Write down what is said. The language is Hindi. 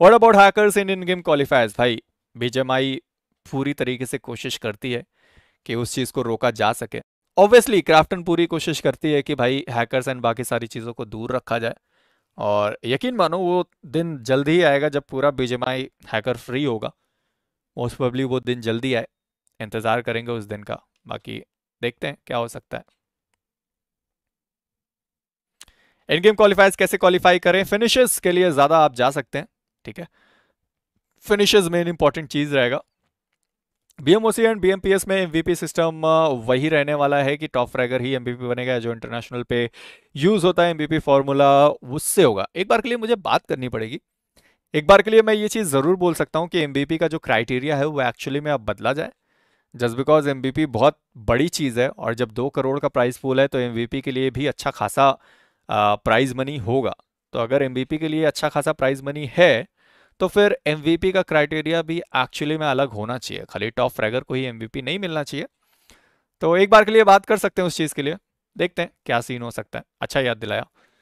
what about hackers in in game qualifiers भाई बीजेमआई पूरी तरीके से कोशिश करती है कि उस चीज़ को रोका जा सके ऑब्वियसली क्राफ्टन पूरी कोशिश करती है कि भाई हैकर्स एंड बाकी सारी चीज़ों को दूर रखा जाए और यकीन मानो वो दिन जल्द ही आएगा जब पूरा बीजेमआई हैकर फ्री होगा मोस्ट पब्ली वो दिन जल्दी आए इंतज़ार करेंगे उस दिन का बाकी देखते हैं क्या हो सकता है इन गेम क्वालिफाइज कैसे क्वालिफाई करें फिनिशेस के लिए ज़्यादा आप जा सकते हैं ठीक है फिनिशेज मेन इंपॉर्टेंट चीज़ रहेगा बीएमओसी एंड बीएमपीएस में एमवीपी सिस्टम वही रहने वाला है कि टॉप फ्रैगर ही एमवीपी बनेगा जो इंटरनेशनल पे यूज़ होता है एमवीपी फार्मूला उससे होगा एक बार के लिए मुझे बात करनी पड़ेगी एक बार के लिए मैं ये चीज़ ज़रूर बोल सकता हूँ कि एमवीपी का जो क्राइटेरिया है वो एक्चुअली में अब बदला जाए जस्ट बिकॉज एम बहुत बड़ी चीज़ है और जब दो करोड़ का प्राइस पूल है तो एम के लिए भी अच्छा खासा प्राइज़ मनी होगा तो अगर एम के लिए अच्छा खासा प्राइज़ मनी है तो फिर एम का क्राइटेरिया भी एक्चुअली में अलग होना चाहिए खाली टॉप फ्रैगर को ही एम नहीं मिलना चाहिए तो एक बार के लिए बात कर सकते हैं उस चीज़ के लिए देखते हैं क्या सीन हो सकता है अच्छा याद दिलाया